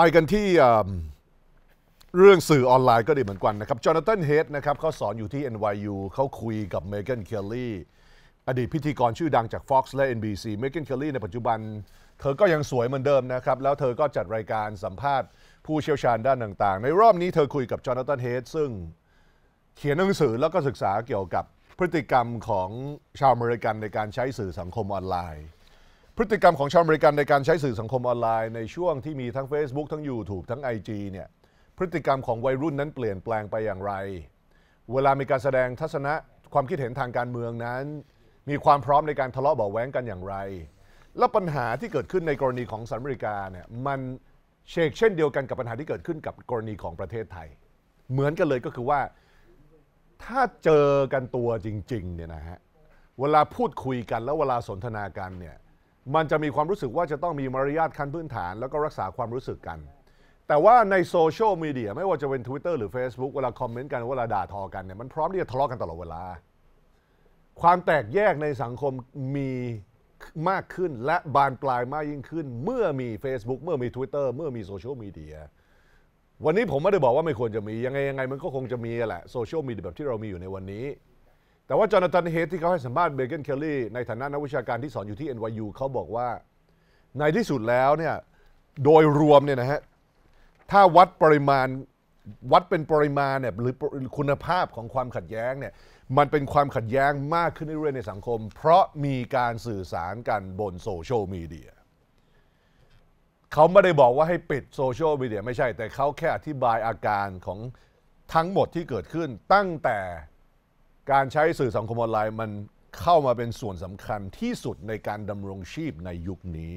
ไปกันที่เรื่องสื่อออนไลน์ก็ดีเหมือนกันนะครับจอนาธานเฮดนะครับเขาสอนอยู่ที่ NYU เขาคุยกับเมแกนเคลลี่อดีตพิธีกรชื่อดังจาก Fox และ NBC เมแกนเคลลี่ในปัจจุบัน เธอก็ยังสวยเหมือนเดิมนะครับ แล้วเธอก็จัดรายการสัมภาษณ์ผู้เชี่ยวชาญด้านต่างๆ ในรอบนี้เธอคุยกับจอนาธานเฮดซึ่งเขียนหนังสือแล้วก็ศึกษาเกี่ยวกับพฤติกรรมของชาวอเมริกันในการใช้สื่อสังคมออนไลน์พฤติกรรมของชาวอเมริกันในการใช้สื่อสังคมออนไลน์ในช่วงที่มีทั้ง Facebook ทั้ง YouTube ทั้ง IG เนี่ย พฤติกรรมของวัยรุ่นนั้นเปลี่ยนแปลงไปอย่างไร เวลามีการแสดงทัศนะความคิดเห็นทางการเมืองนั้น มีความพร้อมในการทะเลาะเบาแว้งกันอย่างไร และปัญหาที่เกิดขึ้นในกรณีของสหรัฐอเมริกาเนี่ยมันเชกเช่นเดียวกันกับปัญหาที่เกิดขึ้นกับกรณีของประเทศไทย เหมือนกันเลยก็คือว่า ถ้าเจอกันตัวจริง ๆเนี่ยนะฮะเวลาพูดคุยกันแล้วเวลาสนทนากันเนี่ยมันจะมีความรู้สึกว่าจะต้องมีมารยาทขั้นพื้นฐานแล้วก็รักษาความรู้สึกกัน แต่ว่าในโซเชียลมีเดียไม่ว่าจะเป็น Twitter หรือ Facebook เวลาคอมเมนต์กันเวลาด่าทอกันเนี่ยมันพร้อมที่จะทะเลาะกันตลอดเวลา ความแตกแยกในสังคมมีมากขึ้นและบานปลายมากยิ่งขึ้น เมื่อมี Facebook เมื่อมี Twitter เมื่อมีโซเชียลมีเดียวันนี้ผมไม่ได้บอกว่าไม่ควรจะมียังไงยังไงมันก็คงจะมีแหละโซเชียลมีเดียแบบที่เรามีอยู่ในวันนี้แต่ว่าจอนาแดนเฮดที่เขาให้สัมภาษณ์เบเกนเคลลี่ในฐานะนักวิชาการที่สอนอยู่ที่ NYU เขาบอกว่าในที่สุดแล้วเนี่ยโดยรวมเนี่ยนะฮะถ้าวัดปริมาณวัดเป็นปริมาณเนี่ยหรือคุณภาพของความขัดแย้งเนี่ยมันเป็นความขัดแย้งมากขึ้นเรื่อยๆในสังคม เพราะมีการสื่อสารกันบนโซเชียลมีเดียเขาไม่ได้บอกว่าให้ปิดโซเชียลมีเดียไม่ใช่แต่เขาแค่อธิบายอาการของทั้งหมดที่เกิดขึ้นตั้งแต่การใช้สื่อสังคมออนไลน์มันเข้ามาเป็นส่วนสำคัญที่สุดในการดำรงชีพในยุคนี้